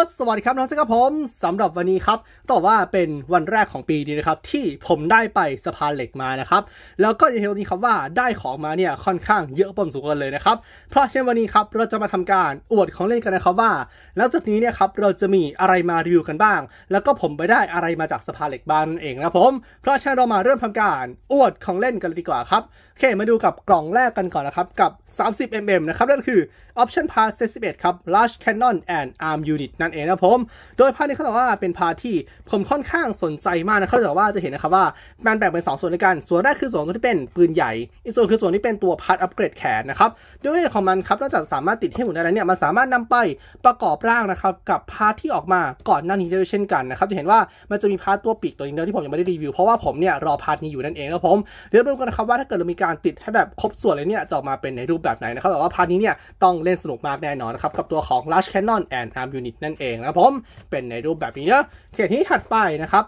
อสวัสดีครับน้องเจ้าผมสำหรับวันนี้ครับ ต่อว่าเป็นวันแรกของปีนี้นะครับที่ผมได้ไปสะพานเหล็กมานะครับแล้วก็อย่างที่เรานี้ครับว่าได้ของมาเนี่ยค่อนข้างเยอะปมสุกันเลยนะครับเพราะเช่นวันนี้ครับเราจะมาทำการอวดของเล่นกันนะครับว่าหลังจากนี้เนี่ยครับเราจะมีอะไรมารีวิวกันบ้าง แล้วก็ผมไปได้อะไรมาจากสะพานเหล็กบ้านเองนะผมเพราะเช่นเรามาเริ่มทำการอวดของเล่นกันดีกว่าครับโอเคมาดูกับกล่องแรกกันก่อนนะครับกับ 30mm นะครับนั่นคือ Option Pass 11ครับ Large Cannon and Arm Unit นั่นเองนะผมโดยพารนี้เขาบอกว่าเป็นพารที่ผมค่อนข้างสนใจมากนะเขาบอกว่าจะเห็นนะครับว่ามันแบ่งเป็น2ส่วนด้วยกันส่วนแรกคือส่วนที่เป็นปืนใหญ่ อีกส่วนคือส่วนที่เป็นตัวพาร์ทอัปเกรดแขนนะครับด้วยเรื่องของมันครับนอกจากสามารถติดให้หมุนได้แล้วเนี่ยมันสามารถนำไปประกอบร่างนะครับกับพาร์ทที่ออกมาก่อนหน้านี้ได้เช่นกันนะครับจะเห็นว่ามันจะมีพาร์ทตัวปีกตัวนึงเดียวที่ผมยังไม่ได้รีวิวเพราะว่าผมเนี่ยรอพาร์ทนี้อยู่นั่นเองนะผมเดี๋ยวไปดูกันนะครับว่าถ้าเกิดเรามีการติดให้แบบครบส่วนเลยเนี่ยจะออกมาเป็นในรูปแบบไหนนะครับแต่ว่าพาร์ทนี้เนี่ยต้องเล่นสนุกมากแน่นอนนะครับกับตัวของ Large Cannon and Arm Unit นั่นั่นเองนะผม เป็นในรูปแบบนี้เนะเขตที่ถัดไปนะครับ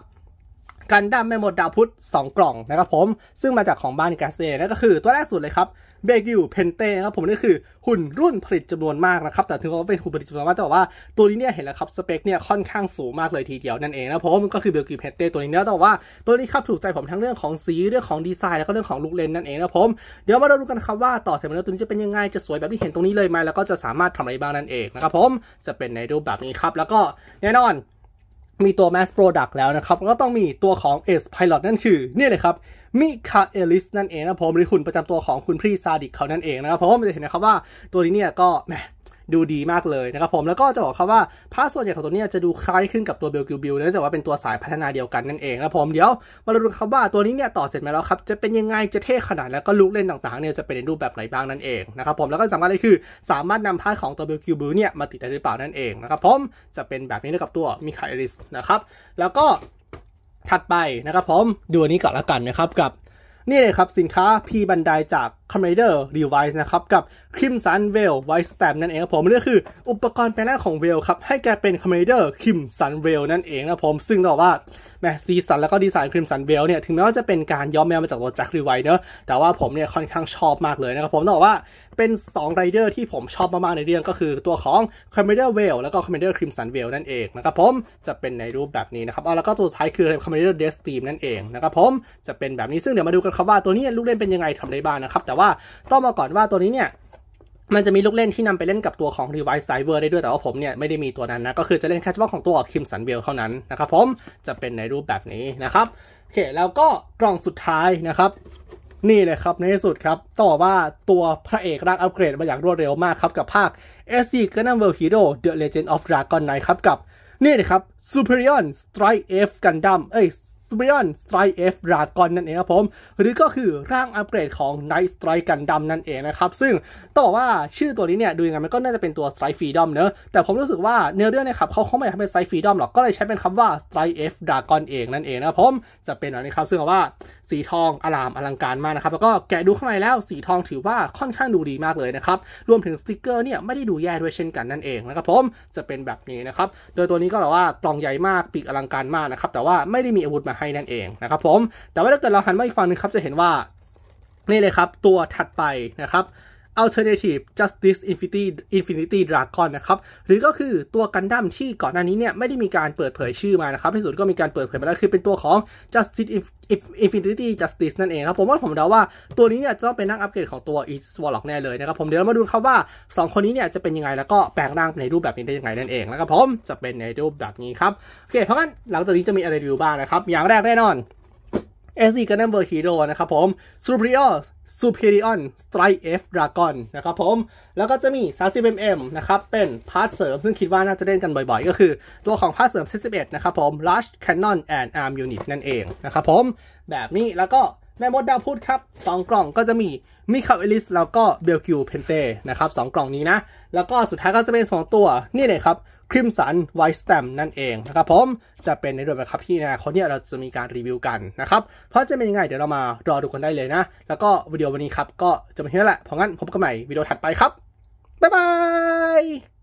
กันดั้มแม่มดดาวพุธ2กล่องนะครับผมซึ่งมาจากของบ้านกาเซ่นั่นก็คือตัวแรกสุดเลยครับเบกิวเพนเต้นะครับผมนี่คือหุ่นรุ่นผลิตจำนวนมากนะครับ แต่ถึงว่าเป็นหุ่นผลิตจำนวนมากแต่ว่าตัวนี้เนี่ยเห็นแล้วครับ สเปคเนี่ยค่อนข้างสูงมากเลย ทีเดียวนั่นเองนะผมก็คือเบกิวเพนเต้ตัวนี้นะแต่ว่าตัวนี้ครับถูกใจผมทั้งเรื่องของสี เรื่องของดีไซน์ แล้วก็เรื่องของลูกเลนนั่นเองนะผมเดี๋ยวมาเราดูกันครับว่าต่อเสร็จแล้วตัวนี้จะเป็นยังไงจะสวยแบบที่เห็นตรงนี้เลยไหมแล้วก็จะสามารถทำอะไรบ้างนั่นเองนะครับผมจะเป็นในรูปแบบนี้ครับแล้วก็แน่นอนมีตัว mass product แล้วนะครับก็ต้องมีตัวของ S Pilot นั่นคือเนี่ยเลยครับมิคาเอลิสนั่นเองนะผมหรือคุณประจำตัวของคุณพี่ซาดิกเขานั่นเองนะครับเพราะว่ามันจะเห็นนะครับว่าตัวนี้เนี่ยก็แหมดูดีมากเลยนะครับผมแล้วก็จะบอกครับว่าภาพส่วนใหญ่ของตัวนี้จะดูคล้ายขึ้นกับตัวเบลกิวบิลเนื่องจากว่าเป็นตัวสายพัฒนาเดียวกันนั่นเองนะผม เดี๋ยวมาดูครับว่าตัวนี้เนี่ยต่อเสร็จมาแล้วครับ จะเป็นยังไงจะเท่ขนาดแล้วก็ลุกเล่นต่างๆเนี่ยจะเป็นรูปแบบไหนบ้างนั่นเองนะครับผมแล้วก็สำคัญเลยคือสามารถนำภาพของตัวเบลกิวบิลเนี่ยมาติดได้หรือเปล่านั่นเองนะครับผมจะเป็นแบบนี้กับตัวมิคาเอลิสนะครับแล้วก็ถัดไปนะครับผมดูอันนี้ก่อนละกันนะครับกับนี่เลยครับสินค้าพีบันไดจากคอมเมเดอร์ดีไวซ์นะครับกับคริมซันเวลไวสแตมนั่นเองครับผมนี่คืออุปกรณ์แปลงร่างของเวลครับ ให้แกเป็นคอมเมเดอร์คริมซันเวลนั่นเองนะผม ซึ่งบอกว่า แมสซีสันแล้วก็ดีไซน์คริมซันเวลเนี่ย ถึงแม้ว่าจะเป็นการย้อมแมวมาจากตัวแจ็ครีไวเนอะแต่ว่าผมเนี่ยค่อนข้างชอบมากเลยนะครับผมต้องบอกว่าเป็น2ไรเดอร์ที่ผมชอบมาก ๆ ในเรื่องก็คือตัวของคอมเมเดอร์เวลแล้วก็คอมเมเดอร์คริมซันเวลนั่นเองนะครับผมจะเป็นในรูปแบบนี้นะครับเอาแล้วก็ตัวท้ายคือคอมเมดอร์เดสตีมนั่นเองนะครับผมจะเป็นแบบนี้ซึ่งเดี๋ยวมาดูกันครับว่าตัวนี้ลูกเล่นเป็นยังไงทำได้บ้างนะครับแต่ว่าต้องมาก่อนว่าตัวนี้เนี่ยมันจะมีลูกเล่นที่นำไปเล่นกับตัวของ Revive Cyber ได้ด้วยแต่ว่าผมเนี่ยไม่ได้มีตัวนั้นนะก็คือจะเล่นแค่เฉพาะของตัวคิมสันเบลเท่านั้นนะครับผมจะเป็นในรูปแบบนี้นะครับโอเคแล้วก็กล่องสุดท้ายนะครับ นี่เลยครับในที่สุดครับต้องบอกว่าตัวพระเอกร่างอัปเกรดมาอย่างรวดเร็วมากครับกับภาค SC Gundam World Hero The Legend of Dragon Knight ครับกับนี่เลยครับ s u p e r i o น Strike F Gundam เอ้ยเป r i o n สไตรเอฟดราก้อนั่นเองครับผมหรือก็คือร่างอัปเกรดของไนท์สไตรกันดำนั่นเองนะครับซึ่งต้องบอกว่าชื่อตัวนี้เนี่ยดูยังไงมันก็น่าจะเป็นตัวสไตรฟีดอมเนอะแต่ผมรู้สึกว่าเนื้อเรื่องเนี่ยครับเขาเขาไม่ทำเป็นสไตรฟีดอมหรอก ก็เลยใช้เป็นคำว่าไตรเอฟดราก้อนเองนั่นเองนะครับผมจะเป็นอะไรครับ ซึ่งว่าสีทองอลามอลังการมากนะครับแล้วก็แกะดูข้างในแล้วสีทองถือว่าค่อนข้างดูดีมากเลยนะครับรวมถึงสติกเกอร์เนี่ยไม่ได้ดูแย่ด้วยเช่นกันนั่นเองนะครับผมจะเป็นแบบนี้นะครับโดยตัวนี้ก็แบบว่ากล่องใหญ่มากปีกอลังการมากนะครับแต่ว่าไม่ได้มีอาวุธมาให้นั่นเองนะครับผม แต่ว่าถ้าเกิดเราหันมาอีกฝั่งนึงครับจะเห็นว่า นี่เลยครับ ตัวถัดไปนะครับ Alternative Justice Infinity Infinity Dragon นะครับ หรือก็คือตัวกันดั้มที่ก่อนหน้านี้เนี่ยไม่ได้มีการเปิดเผยชื่อมานะครับ ที่สุดก็มีการเปิดเผยมาแล้ว คือเป็นตัวของ Justice Infinity Justice นั่นเองครับ ผมว่าผมเดาว่าตัวนี้เนี่ยจะต้องเป็นนักอัปเกรดของตัว e s Warlock แน่เลยนะครับ ผมเดี๋ยวเรามาดูครับว่า 2 คนนี้เนี่ยจะเป็นยังไง แล้วก็แปลงร่างในรูปแบบนี้ได้ยังไงนั่นเองนะครับผมจะเป็นในรูปแบบนี้ครับ โอเค เพราะงั้นหลังจากนี้จะมีอะไรดูบ้างนะครับอย่างแรกแน่นอน SD Gundam บอ r ์ฮ Hero นะครับผม Superior Superior Strike F Dragon นะครับผมแล้วก็จะมี 30mm นะครับ เป็นพาร์ทเสริม ซึ่งคิดว่าน่าจะเล่นกันบ่อยๆ ก็คือตัวของพาร์ทเสริม 7 1 นะครับผม Large Cannon and Arm Unit นั่นเองนะครับผม แบบนี้แล้วก็ในมดดาวพูดครับ 2 กล่องก็จะมีมิคาเอลิสแล้วก็เบลกิวเพนเต้นะครับสกล่องนี้นะ แล้วก็สุดท้ายก็จะเป็น 2 ตัวนี่เลยครับคริมสันไวสแตมนั่นเองนะครับผม จะเป็นในรดปแบบครับที่นะาคนเนี่ยเราจะมีการรีวิวกันนะครับ เพราะจะเป็นยังไงเดี๋ยวเรามารอดูกันได้เลยนะ แล้วก็วิดีโอวันนี้ครับ ก็จะเป็นที่นั่นแหละ เพราะงั้นพบกันใหม่วิดีโอถัดไปครับบ๊ายบาย